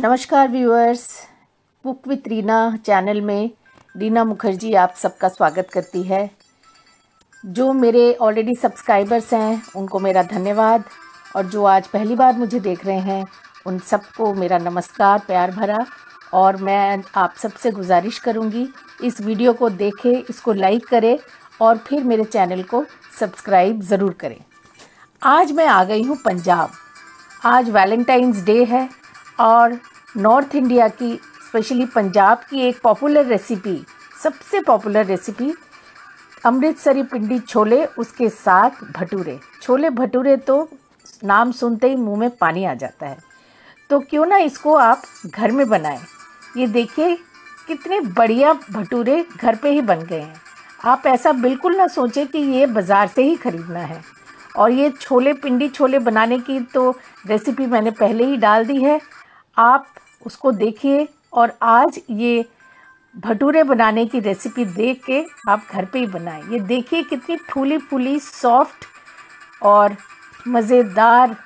नमस्कार viewers book with Reena channel में रीना मुखर्जी आप सबका स्वागत करती है जो मेरे ऑलरेडी सब्सक्राइबर्स हैं उनको मेरा धन्यवाद और जो आज पहली बार मुझे देख रहे हैं उन सबको मेरा नमस्कार प्यार भरा और मैं आप सबसे गुजारिश करूंगी इस वीडियो को देखें इसको लाइक करें और फिर मेरे चैनल को सब्सक्राइब ज़रूर करें आज मैं आ गई हूँ पंजाब आज वैलेंटाइंस डे है और नॉर्थ इंडिया की स्पेशली पंजाब की एक पॉपुलर रेसिपी सबसे पॉपुलर रेसिपी अमृतसरी पिंडी छोले उसके साथ भटूरे छोले भटूरे तो नाम सुनते ही मुंह में पानी आ जाता है तो क्यों ना इसको आप घर में बनाएं ये देखिए कितने बढ़िया भटूरे घर पे ही बन गए हैं आप ऐसा बिल्कुल ना सोचें कि ये बाज़ार से ही ख़रीदना है और ये छोले पिंडी छोले बनाने की तो रेसिपी मैंने पहले ही डाल दी है आप उसको देखिए और आज ये भटूरे बनाने की रेसिपी देख के आप घर पे ही बनाएं ये देखिए कितनी फूली फूली सॉफ्ट और मज़ेदार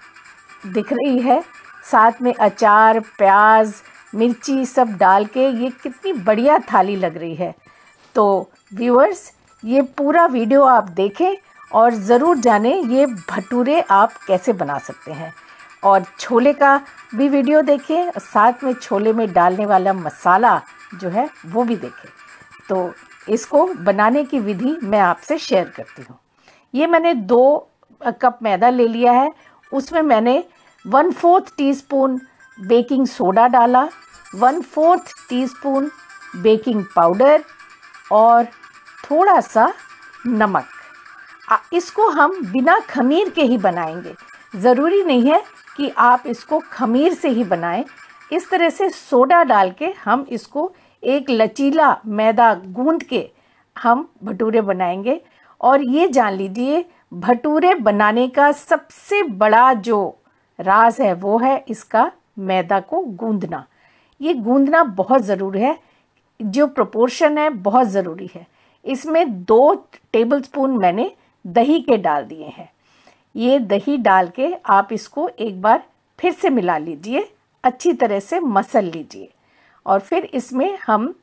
दिख रही है साथ में अचार प्याज मिर्ची सब डाल के ये कितनी बढ़िया थाली लग रही है तो व्यूअर्स ये पूरा वीडियो आप देखें और ज़रूर जानें ये भटूरे आप कैसे बना सकते हैं और छोले का भी वीडियो देखें और साथ में छोले में डालने वाला मसाला जो है वो भी देखें तो इसको बनाने की विधि मैं आपसे शेयर करती हूँ ये मैंने दो कप मैदा ले लिया है उसमें मैंने one fourth teaspoon baking soda डाला one fourth teaspoon baking powder और थोड़ा सा नमक इसको हम बिना खमीर के ही बनाएंगे ज़रूरी नहीं है कि आप इसको खमीर से ही बनाएं इस तरह से सोडा डाल के हम इसको एक लचीला मैदा गूंद के हम भटूरे बनाएंगे और ये जान लीजिए भटूरे बनाने का सबसे बड़ा जो राज है वो है इसका मैदा को गूंदना ये गूंदना बहुत ज़रूरी है जो प्रोपोर्शन है बहुत ज़रूरी है इसमें दो टेबलस्पून मैंने दही के डाल दिए हैं ये दही डाल के आप इसको एक बार फिर से मिला लीजिए अच्छी तरह से मसल लीजिए और फिर इसमें हम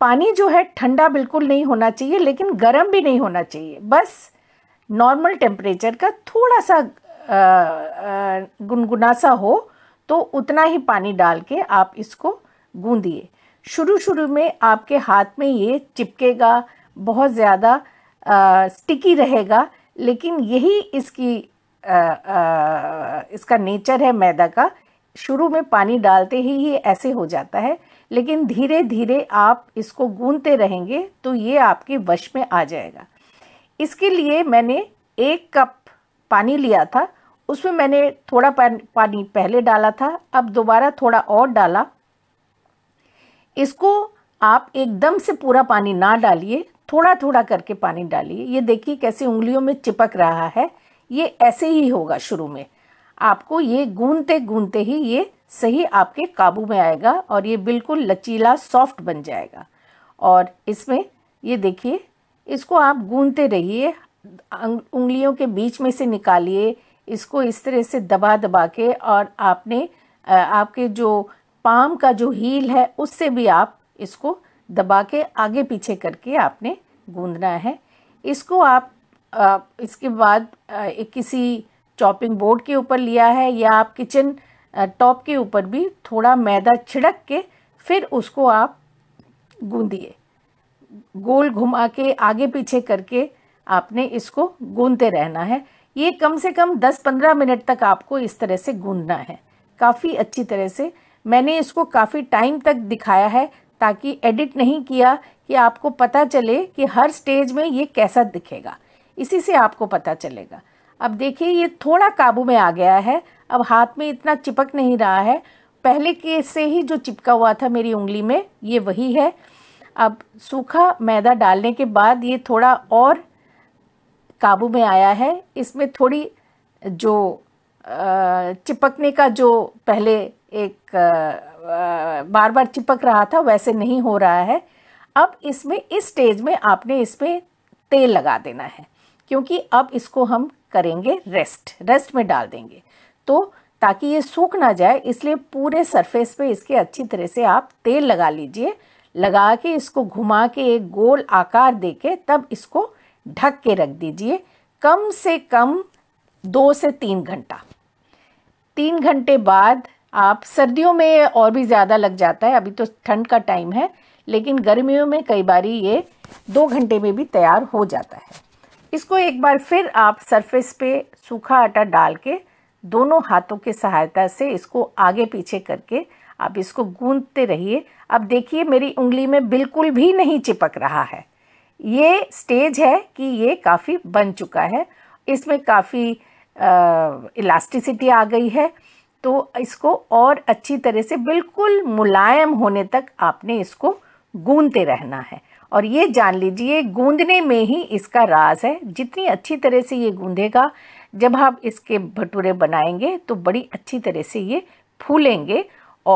पानी जो है ठंडा बिल्कुल नहीं होना चाहिए लेकिन गर्म भी नहीं होना चाहिए बस नॉर्मल टेम्परेचर का थोड़ा सा गुनगुना सा हो तो उतना ही पानी डाल के आप इसको गूंदिए शुरू शुरू में आपके हाथ में ये चिपकेगा बहुत ज़्यादा स्टिकी रहेगा लेकिन यही इसकी आ, आ, इसका नेचर है मैदा का शुरू में पानी डालते ही ये ऐसे हो जाता है लेकिन धीरे धीरे आप इसको गूंदते रहेंगे तो ये आपके वश में आ जाएगा इसके लिए मैंने एक कप पानी लिया था उसमें मैंने थोड़ा पानी पहले डाला था अब दोबारा थोड़ा और डाला इसको आप एकदम से पूरा पानी ना डालिए थोड़ा थोड़ा करके पानी डालिए ये देखिए कैसे उंगलियों में चिपक रहा है ये ऐसे ही होगा शुरू में आपको ये गूंदते गूंदते ही ये सही आपके काबू में आएगा और ये बिल्कुल लचीला सॉफ्ट बन जाएगा और इसमें ये देखिए इसको आप गूंदते रहिए उंगलियों के बीच में से निकालिए इसको इस तरह से दबा दबा के और आपने आपके जो पाम का जो हील है उससे भी आप इसको दबा के आगे पीछे करके आपने गूंदना है इसको आप, इसके बाद एक किसी चॉपिंग बोर्ड के ऊपर लिया है या आप किचन टॉप के ऊपर भी थोड़ा मैदा छिड़क के फिर उसको आप गूंदिए गोल घुमा के आगे पीछे करके आपने इसको गूंदते रहना है ये कम से कम 10-15 मिनट तक आपको इस तरह से गूंदना है काफ़ी अच्छी तरह से मैंने इसको काफ़ी टाइम तक दिखाया है ताकि एडिट नहीं किया कि आपको पता चले कि हर स्टेज में ये कैसा दिखेगा इसी से आपको पता चलेगा अब देखिए ये थोड़ा काबू में आ गया है अब हाथ में इतना चिपक नहीं रहा है पहले के से ही जो चिपका हुआ था मेरी उंगली में ये वही है अब सूखा मैदा डालने के बाद ये थोड़ा और काबू में आया है इसमें थोड़ी जो चिपकने का जो पहले एक बार बार चिपक रहा था वैसे नहीं हो रहा है अब इसमें इस स्टेज में आपने इस पर तेल लगा देना है क्योंकि अब इसको हम करेंगे रेस्ट रेस्ट में डाल देंगे तो ताकि ये सूख ना जाए इसलिए पूरे सरफेस पे इसके अच्छी तरह से आप तेल लगा लीजिए लगा के इसको घुमा के एक गोल आकार दे के तब इसको ढक के रख दीजिए कम से कम दो से तीन घंटा तीन घंटे बाद आप सर्दियों में और भी ज़्यादा लग जाता है अभी तो ठंड का टाइम है लेकिन गर्मियों में कई बार ये दो घंटे में भी तैयार हो जाता है इसको एक बार फिर आप सरफेस पे सूखा आटा डाल के दोनों हाथों के सहायता से इसको आगे पीछे करके आप इसको गूंदते रहिए अब देखिए मेरी उंगली में बिल्कुल भी नहीं चिपक रहा है ये स्टेज है कि ये काफ़ी बन चुका है इसमें काफ़ी इलास्टिसिटी आ गई है तो इसको और अच्छी तरह से बिल्कुल मुलायम होने तक आपने इसको गूंदते रहना है और ये जान लीजिए गूंदने में ही इसका राज है जितनी अच्छी तरह से ये गूंदेगा जब आप इसके भटूरे बनाएंगे तो बड़ी अच्छी तरह से ये फूलेंगे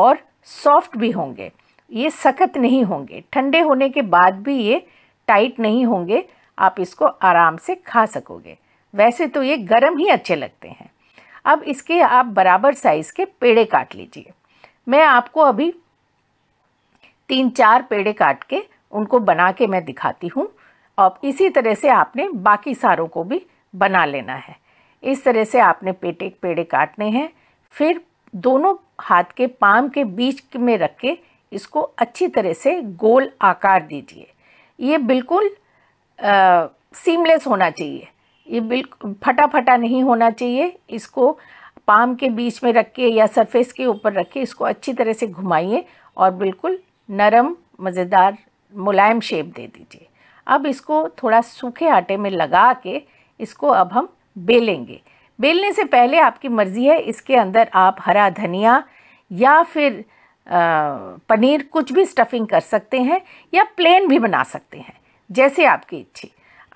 और सॉफ्ट भी होंगे ये सख्त नहीं होंगे ठंडे होने के बाद भी ये टाइट नहीं होंगे आप इसको आराम से खा सकोगे वैसे तो ये गर्म ही अच्छे लगते हैं अब इसके आप बराबर साइज़ के पेड़े काट लीजिए मैं आपको अभी तीन चार पेड़े काट के उनको बना के मैं दिखाती हूँ और इसी तरह से आपने बाकी सारों को भी बना लेना है इस तरह से आपने पेटे पेड़े काटने हैं फिर दोनों हाथ के पाम के बीच में रख के इसको अच्छी तरह से गोल आकार दीजिए ये बिल्कुल सीमलेस होना चाहिए ये बिल्कुल फटा फटा नहीं होना चाहिए इसको पाम के बीच में रख के या सरफेस के ऊपर रख के इसको अच्छी तरह से घुमाइए और बिल्कुल नरम मज़ेदार मुलायम शेप दे दीजिए अब इसको थोड़ा सूखे आटे में लगा के इसको अब हम बेलेंगे बेलने से पहले आपकी मर्ज़ी है इसके अंदर आप हरा धनिया या फिर आ, पनीर कुछ भी स्टफिंग कर सकते हैं या प्लेन भी बना सकते हैं जैसे आपकी इच्छी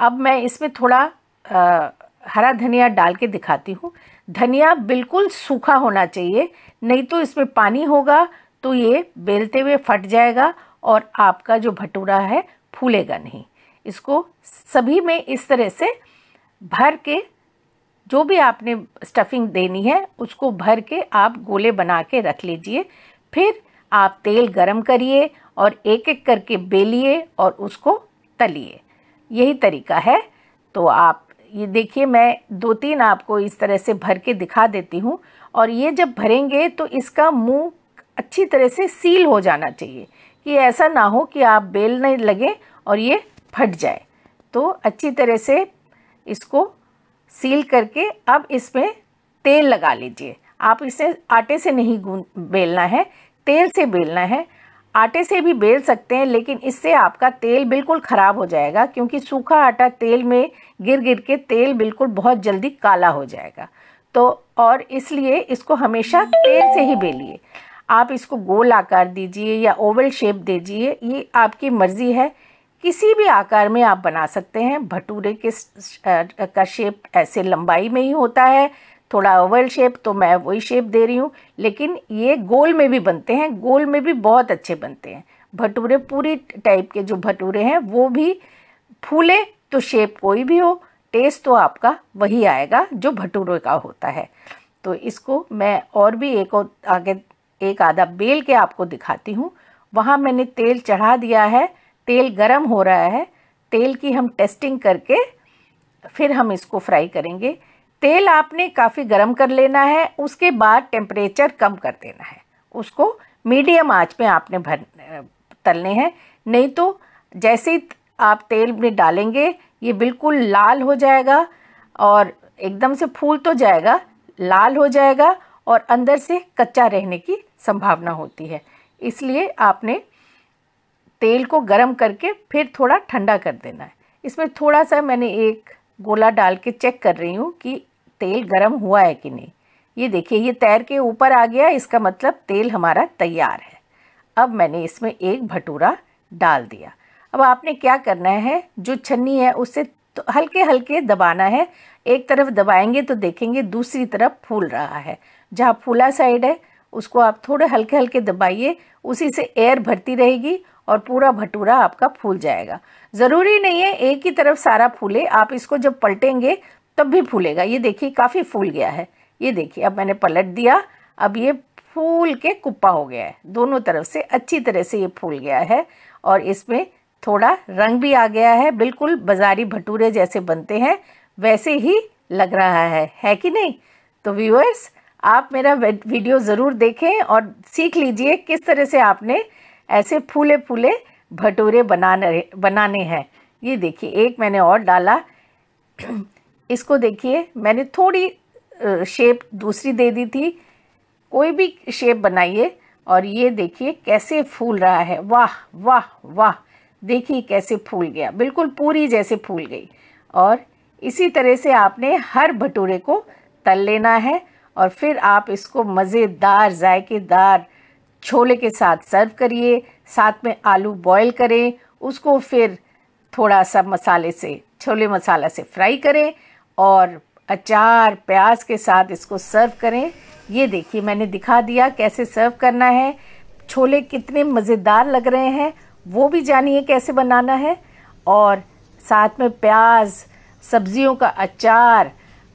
अब मैं इसमें थोड़ा हरा धनिया डाल के दिखाती हूँ धनिया बिल्कुल सूखा होना चाहिए नहीं तो इसमें पानी होगा तो ये बेलते हुए फट जाएगा और आपका जो भटूरा है फूलेगा नहीं इसको सभी में इस तरह से भर के जो भी आपने स्टफिंग देनी है उसको भर के आप गोले बना के रख लीजिए फिर आप तेल गरम करिए और एक एक करके बेलिए और उसको तलिए यही तरीका है तो आप ये देखिए मैं दो तीन आपको इस तरह से भर के दिखा देती हूँ और ये जब भरेंगे तो इसका मुंह अच्छी तरह से सील हो जाना चाहिए कि ऐसा ना हो कि आप बेल नहीं लगे और ये फट जाए तो अच्छी तरह से इसको सील करके अब इसमें तेल लगा लीजिए आप इसे आटे से नहीं बेलना है तेल से बेलना है आटे से भी बेल सकते हैं लेकिन इससे आपका तेल बिल्कुल ख़राब हो जाएगा क्योंकि सूखा आटा तेल में गिर गिर के तेल बिल्कुल बहुत जल्दी काला हो जाएगा तो और इसलिए इसको हमेशा तेल से ही बेलिए आप इसको गोल आकार दीजिए या ओवल शेप दीजिए ये आपकी मर्ज़ी है किसी भी आकार में आप बना सकते हैं भटूरे के का शेप ऐसे लंबाई में ही होता है थोड़ा ओवल शेप तो मैं वही शेप दे रही हूँ लेकिन ये गोल में भी बनते हैं गोल में भी बहुत अच्छे बनते हैं भटूरे पूरी टाइप के जो भटूरे हैं वो भी फूले तो शेप कोई भी हो टेस्ट तो आपका वही आएगा जो भटूरे का होता है तो इसको मैं और भी एक और आगे एक आधा बेल के आपको दिखाती हूँ वहाँ मैंने तेल चढ़ा दिया है तेल गरम हो रहा है तेल की हम टेस्टिंग करके फिर हम इसको फ्राई करेंगे तेल आपने काफ़ी गर्म कर लेना है उसके बाद टेम्परेचर कम कर देना है उसको मीडियम आंच में आपने भर तलने हैं नहीं तो जैसे ही आप तेल में डालेंगे ये बिल्कुल लाल हो जाएगा और एकदम से फूल तो जाएगा लाल हो जाएगा और अंदर से कच्चा रहने की संभावना होती है इसलिए आपने तेल को गर्म करके फिर थोड़ा ठंडा कर देना है इसमें थोड़ा सा मैंने एक गोला डाल के चेक कर रही हूँ कि तेल गर्म हुआ है कि नहीं ये देखिए ये तैर के ऊपर आ गया इसका मतलब तेल हमारा तैयार है अब मैंने इसमें एक भटूरा डाल दिया अब आपने क्या करना है जो छन्नी है उसे तो हल्के हल्के दबाना है एक तरफ दबाएंगे तो देखेंगे दूसरी तरफ फूल रहा है जहाँ फूला साइड है उसको आप थोड़े हल्के हल्के दबाइए उसी से एयर भरती रहेगी और पूरा भटूरा आपका फूल जाएगा ज़रूरी नहीं है एक ही तरफ सारा फूले आप इसको जब पलटेंगे तब भी फूलेगा ये देखिए काफ़ी फूल गया है ये देखिए अब मैंने पलट दिया अब ये फूल के कुप्पा हो गया है दोनों तरफ से अच्छी तरह से ये फूल गया है और इसमें थोड़ा रंग भी आ गया है बिल्कुल बाजारी भटूरे जैसे बनते हैं वैसे ही लग रहा है है कि नहीं तो व्यूअर्स आप मेरा वीडियो ज़रूर देखें और सीख लीजिए किस तरह से आपने ऐसे फूले फूले भटूरे बनाने बनाने हैं ये देखिए एक मैंने और डाला इसको देखिए मैंने थोड़ी शेप दूसरी दे दी थी कोई भी शेप बनाइए और ये देखिए कैसे फूल रहा है वाह वाह वाह देखिए कैसे फूल गया बिल्कुल पूरी जैसे फूल गई और इसी तरह से आपने हर भटूरे को तल लेना है और फिर आप इसको मज़ेदार जायकेदार छोले के साथ सर्व करिए साथ में आलू बॉईल करें उसको फिर थोड़ा सा मसाले से छोले मसाला से फ्राई करें और अचार प्याज के साथ इसको सर्व करें ये देखिए मैंने दिखा दिया कैसे सर्व करना है छोले कितने मज़ेदार लग रहे हैं वो भी जानिए कैसे बनाना है और साथ में प्याज सब्जियों का अचार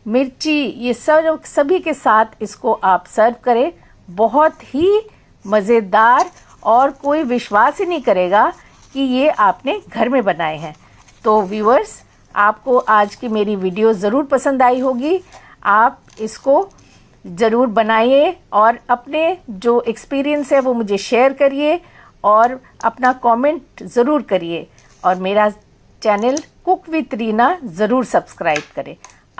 मिर्ची ये सब सभी के साथ इसको आप सर्व करें बहुत ही मज़ेदार और कोई विश्वास ही नहीं करेगा कि ये आपने घर में बनाए हैं तो व्यूवर्स आपको आज की मेरी वीडियो ज़रूर पसंद आई होगी आप इसको ज़रूर बनाइए और अपने जो एक्सपीरियंस है वो मुझे शेयर करिए और अपना कमेंट ज़रूर करिए और मेरा चैनल कुक विथ रीना ज़रूर सब्सक्राइब करें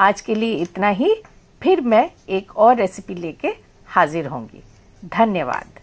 आज के लिए इतना ही फिर मैं एक और रेसिपी लेके हाज़िर होंगी धन्यवाद